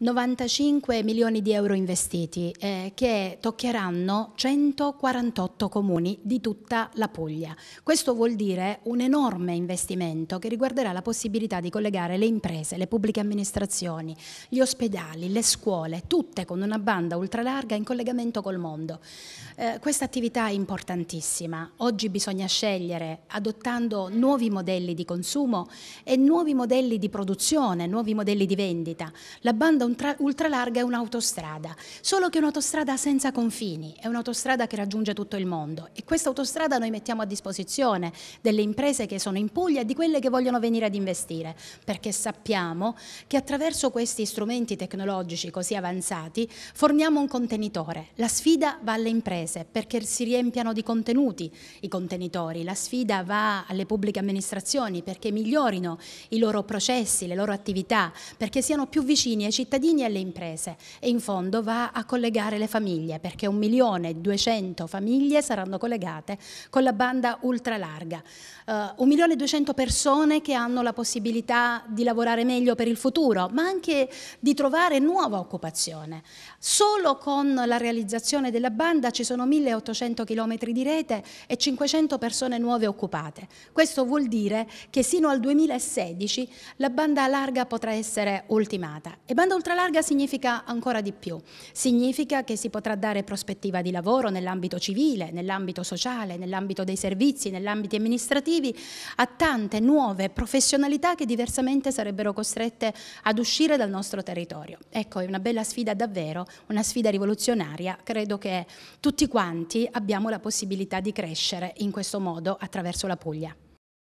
95 milioni di euro investiti eh, che toccheranno 148 comuni di tutta la Puglia. Questo vuol dire un enorme investimento che riguarderà la possibilità di collegare le imprese, le pubbliche amministrazioni, gli ospedali, le scuole, tutte con una banda ultralarga in collegamento col mondo. Eh, questa attività è importantissima. Oggi bisogna scegliere adottando nuovi modelli di consumo e nuovi modelli di produzione, nuovi modelli di vendita. La banda ultralarga è un'autostrada, solo che è un'autostrada senza confini, è un'autostrada che raggiunge tutto il mondo e questa autostrada noi mettiamo a disposizione delle imprese che sono in Puglia e di quelle che vogliono venire ad investire, perché sappiamo che attraverso questi strumenti tecnologici così avanzati forniamo un contenitore. La sfida va alle imprese perché si riempiano di contenuti i contenitori, la sfida va alle pubbliche amministrazioni perché migliorino i loro processi, le loro attività, perché siano più vicini ai cittadini cittadini e alle imprese e in fondo va a collegare le famiglie perché 1.200.000 famiglie saranno collegate con la banda ultralarga. Uh, eh, 1.200.000 persone che hanno la possibilità di lavorare meglio per il futuro ma anche di trovare nuova occupazione. Solo con la realizzazione della banda ci sono 1.800 km di rete e 500 persone nuove occupate. Questo vuol dire che sino al 2016 la banda larga potrà essere ultimata. E banda ultralarga Finestra larga significa ancora di più, significa che si potrà dare prospettiva di lavoro nell'ambito civile, nell'ambito sociale, nell'ambito dei servizi, nell'ambito amministrativi, a tante nuove professionalità che diversamente sarebbero costrette ad uscire dal nostro territorio. Ecco, è una bella sfida davvero, una sfida rivoluzionaria, credo che tutti quanti abbiamo la possibilità di crescere in questo modo attraverso la Puglia.